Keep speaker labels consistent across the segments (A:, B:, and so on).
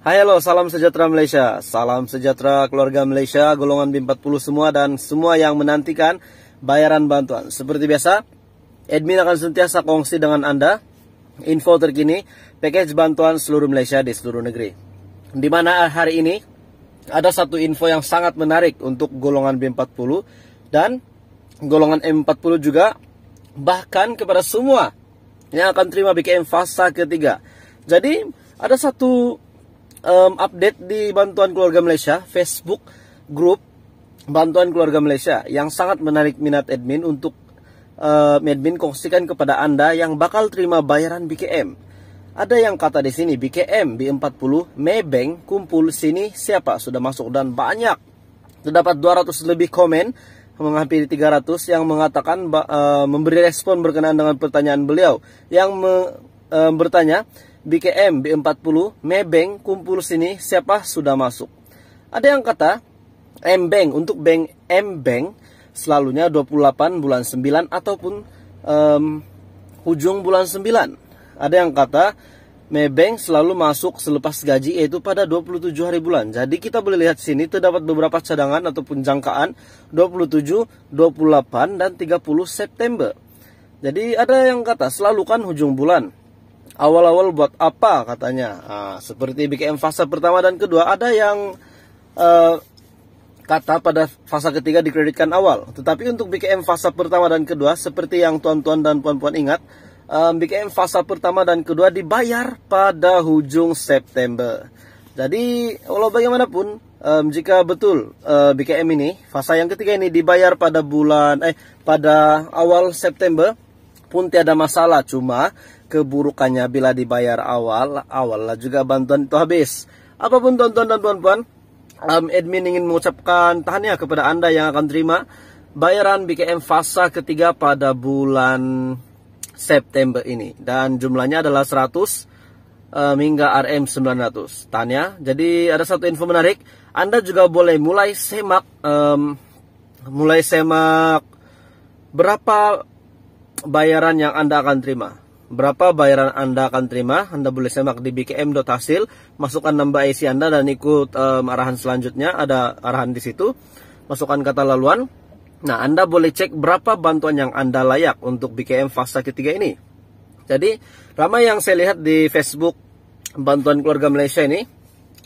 A: Hai halo, salam sejahtera Malaysia, salam sejahtera keluarga Malaysia, golongan B40 semua dan semua yang menantikan bayaran bantuan. Seperti biasa, admin akan sentiasa kongsi dengan Anda info terkini package bantuan seluruh Malaysia di seluruh negeri. Di mana hari ini ada satu info yang sangat menarik untuk golongan B40 dan golongan M40 juga bahkan kepada semua yang akan terima BKM fasa ketiga. Jadi ada satu um, update di Bantuan Keluarga Malaysia Facebook group Bantuan Keluarga Malaysia yang sangat menarik minat admin untuk uh, admin kongsikan kepada Anda yang bakal terima bayaran BKM. Ada yang kata di sini BKM B40 Maybank kumpul sini siapa sudah masuk dan banyak. Terdapat 200 lebih komen menghampiri 300 yang mengatakan uh, memberi respon berkenaan dengan pertanyaan beliau yang me, uh, bertanya BKM B40 Mebeng kumpul sini siapa sudah masuk. Ada yang kata Mbeng untuk bank Mbeng selalunya 28 bulan 9 ataupun um, hujung bulan 9. Ada yang kata Maybank selalu masuk selepas gaji yaitu pada 27 hari bulan. Jadi kita boleh lihat sini terdapat beberapa cadangan ataupun jangkaan 27, 28 dan 30 September. Jadi ada yang kata selalu kan hujung bulan awal-awal buat apa katanya nah, seperti BKM fase pertama dan kedua ada yang eh, kata pada fase ketiga dikreditkan awal tetapi untuk BKM fase pertama dan kedua seperti yang tuan-tuan dan puan-puan ingat eh, BKM fase pertama dan kedua dibayar pada hujung September jadi walau bagaimanapun um, jika betul uh, eh, BKM ini fase yang ketiga ini dibayar pada bulan eh pada awal September pun tiada masalah cuma keburukannya bila dibayar awal awal lah juga bantuan itu habis apapun tonton dan tuan-tuan um, admin ingin mengucapkan tahniah kepada anda yang akan terima bayaran BKM fasa ketiga pada bulan September ini dan jumlahnya adalah 100 um, eh, hingga RM 900 Tanya jadi ada satu info menarik Anda juga boleh mulai semak um, mulai semak berapa bayaran yang Anda akan terima. Berapa bayaran Anda akan terima? Anda boleh semak di bkm.hasil, masukkan nama IC Anda dan ikut um, arahan selanjutnya, ada arahan di situ. Masukkan kata laluan. Nah, Anda boleh cek berapa bantuan yang Anda layak untuk BKM fase ketiga ini. Jadi, ramai yang saya lihat di Facebook bantuan keluarga Malaysia ini,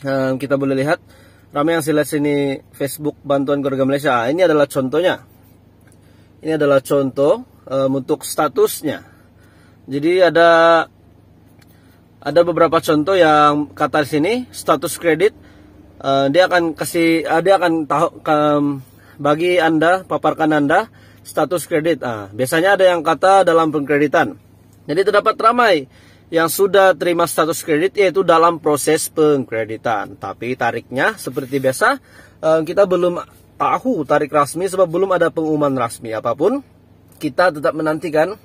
A: um, kita boleh lihat ramai yang saya lihat sini Facebook bantuan keluarga Malaysia. Ah, ini adalah contohnya. Ini adalah contoh um, untuk statusnya. Jadi ada ada beberapa contoh yang kata di sini status kredit uh, dia akan kasih uh, dia akan tahu um, bagi Anda paparkan Anda status kredit. Uh, biasanya ada yang kata dalam pengkreditan. Jadi terdapat ramai yang sudah terima status kredit yaitu dalam proses pengkreditan. Tapi tariknya seperti biasa uh, kita belum tahu tarik rasmi, sebab belum ada pengumuman rasmi apapun kita tetap menantikan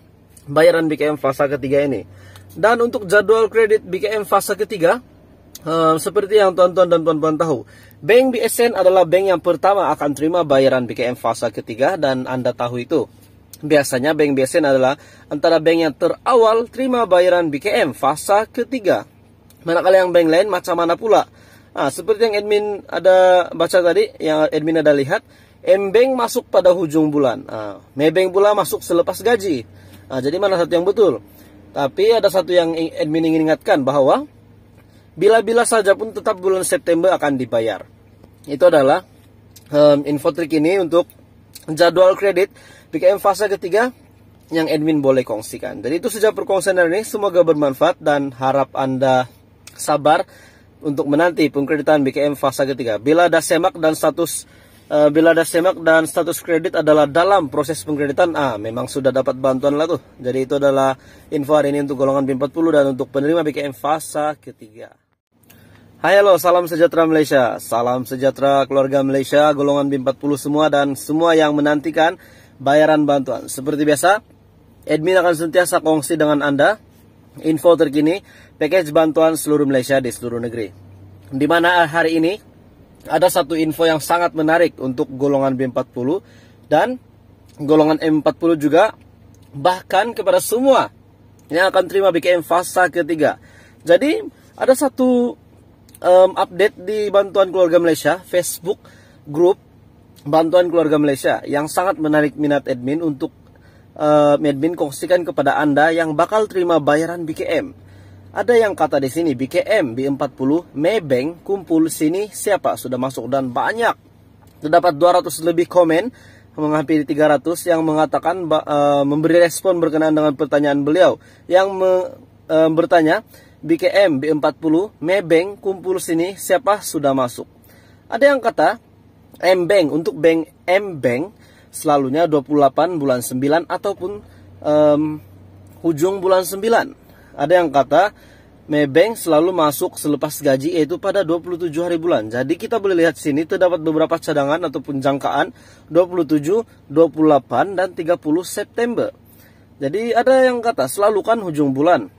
A: bayaran BKM fase ketiga ini. Dan untuk jadwal kredit BKM fase ketiga, uh, seperti yang tuan-tuan dan puan-puan tahu, Bank BSN adalah bank yang pertama akan terima bayaran BKM fase ketiga dan Anda tahu itu. Biasanya bank BSN adalah antara bank yang terawal terima bayaran BKM fase ketiga. Manakala yang bank lain macam mana pula? Nah, seperti yang admin ada baca tadi, yang admin ada lihat, embeng masuk pada hujung bulan. Nah, mebeng pula masuk selepas gaji. Nah, jadi mana satu yang betul? Tapi ada satu yang admin ingin ingatkan bahwa bila-bila saja pun tetap bulan September akan dibayar. Itu adalah um, info trik ini untuk jadwal kredit PKM fase ketiga yang admin boleh kongsikan. Jadi itu sejak perkongsian hari ini. Semoga bermanfaat dan harap Anda sabar untuk menanti pengkreditan BKM fase ketiga. Bila ada semak dan status Eh, bila ada semak dan status kredit adalah dalam proses pengkreditan ah memang sudah dapat bantuan lah tuh jadi itu adalah info hari ini untuk golongan B40 dan untuk penerima BKM fase ketiga Hai halo salam sejahtera Malaysia salam sejahtera keluarga Malaysia golongan B40 semua dan semua yang menantikan bayaran bantuan seperti biasa admin akan sentiasa kongsi dengan Anda info terkini package bantuan seluruh Malaysia di seluruh negeri di mana hari ini ada satu info yang sangat menarik untuk golongan B40 dan golongan M40 juga bahkan kepada semua yang akan terima BKM fase ketiga. Jadi ada satu um, update di bantuan keluarga Malaysia Facebook grup bantuan keluarga Malaysia yang sangat menarik minat admin untuk uh, admin kongsikan kepada Anda yang bakal terima bayaran BKM. Ada yang kata di sini BKM B40 Maybank kumpul sini siapa sudah masuk dan banyak. Terdapat 200 lebih komen menghampiri 300 yang mengatakan uh, memberi respon berkenaan dengan pertanyaan beliau yang me, uh, bertanya BKM B40 Maybank kumpul sini siapa sudah masuk. Ada yang kata m untuk bank m selalunya 28 bulan 9 ataupun um, hujung bulan 9 ada yang kata Maybank selalu masuk selepas gaji yaitu pada 27 hari bulan. Jadi kita boleh lihat sini terdapat beberapa cadangan ataupun jangkaan 27, 28 dan 30 September. Jadi ada yang kata selalu kan hujung bulan.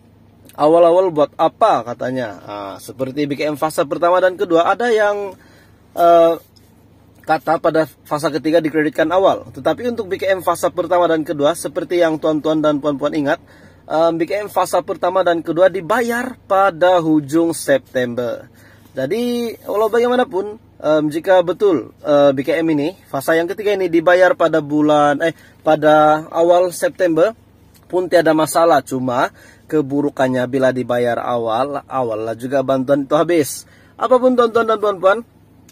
A: Awal-awal buat apa katanya. Nah, seperti BKM fase pertama dan kedua ada yang uh, kata pada fase ketiga dikreditkan awal. Tetapi untuk BKM fase pertama dan kedua seperti yang tuan-tuan dan puan-puan ingat um, Big fase pertama dan kedua dibayar pada hujung September. Jadi walau bagaimanapun um, jika betul uh, eh, BKM ini fase yang ketiga ini dibayar pada bulan eh pada awal September pun tiada masalah cuma keburukannya bila dibayar awal awal lah juga bantuan itu habis. Apapun tonton dan puan-puan,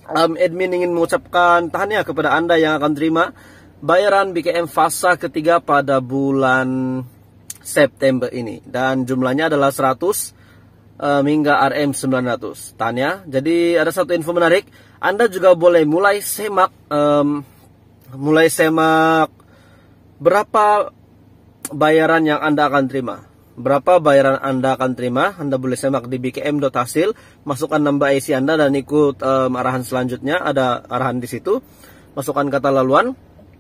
A: um, admin ingin mengucapkan tahniah kepada Anda yang akan terima bayaran BKM fasa ketiga pada bulan September ini dan jumlahnya adalah 100 eh, hingga RM900 Tanya jadi ada satu info menarik Anda juga boleh mulai semak um, mulai semak berapa bayaran yang Anda akan terima berapa bayaran Anda akan terima. Anda boleh semak di bkm.hasil, masukkan nama IC Anda dan ikut um, arahan selanjutnya, ada arahan di situ. Masukkan kata laluan.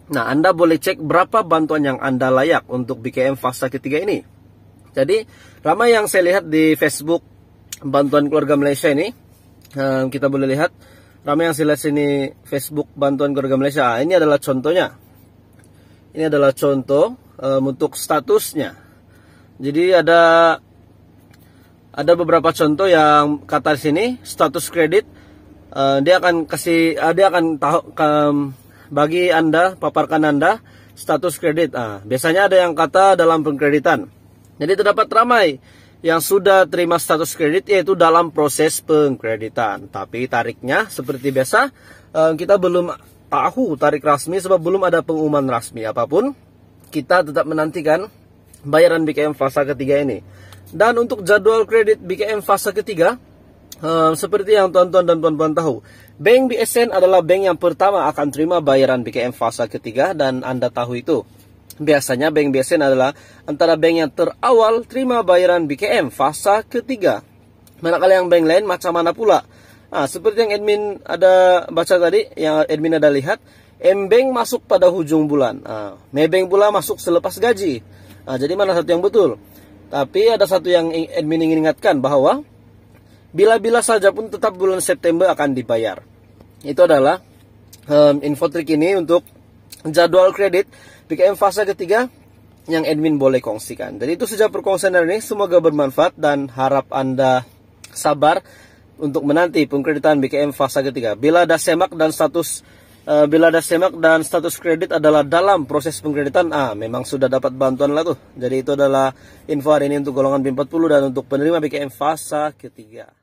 A: Nah, Anda boleh cek berapa bantuan yang Anda layak untuk BKM fase ketiga ini. Jadi, ramai yang saya lihat di Facebook bantuan keluarga Malaysia ini, eh, kita boleh lihat ramai yang saya lihat sini Facebook bantuan keluarga Malaysia. Ah, ini adalah contohnya. Ini adalah contoh um, untuk statusnya. Jadi ada ada beberapa contoh yang kata di sini status kredit uh, dia akan kasih uh, dia akan tahu um, bagi Anda, paparkan Anda status kredit. Ah, biasanya ada yang kata dalam pengkreditan. Jadi terdapat ramai yang sudah terima status kredit yaitu dalam proses pengkreditan. Tapi tariknya seperti biasa eh, kita belum tahu tarik resmi sebab belum ada pengumuman resmi apapun. Kita tetap menantikan bayaran BKM fase ketiga ini. Dan untuk jadwal kredit BKM fase ketiga Ehm, seperti yang tuan-tuan dan puan-puan tahu, bank BSN adalah bank yang pertama akan terima bayaran BKM fase ketiga dan Anda tahu itu. Biasanya bank BSN adalah antara bank yang terawal terima bayaran BKM fase ketiga. Manakala yang bank lain macam mana pula? Nah, seperti yang admin ada baca tadi, yang admin ada lihat, M-Bank masuk pada hujung bulan. Nah, bank pula masuk selepas gaji. Nah, jadi mana satu yang betul? Tapi ada satu yang admin ingin ingatkan bahwa Bila-bila saja pun tetap bulan September akan dibayar. Itu adalah um, info trik ini untuk jadwal kredit PKM fase ketiga yang admin boleh kongsikan. Jadi itu sejak perkongsian hari ini. Semoga bermanfaat dan harap Anda sabar untuk menanti pengkreditan BKM fase ketiga. Bila ada semak dan status uh, bila ada semak dan status kredit adalah dalam proses pengkreditan, ah memang sudah dapat bantuan lah tuh. Jadi itu adalah info hari ini untuk golongan B40 dan untuk penerima BKM fase ketiga.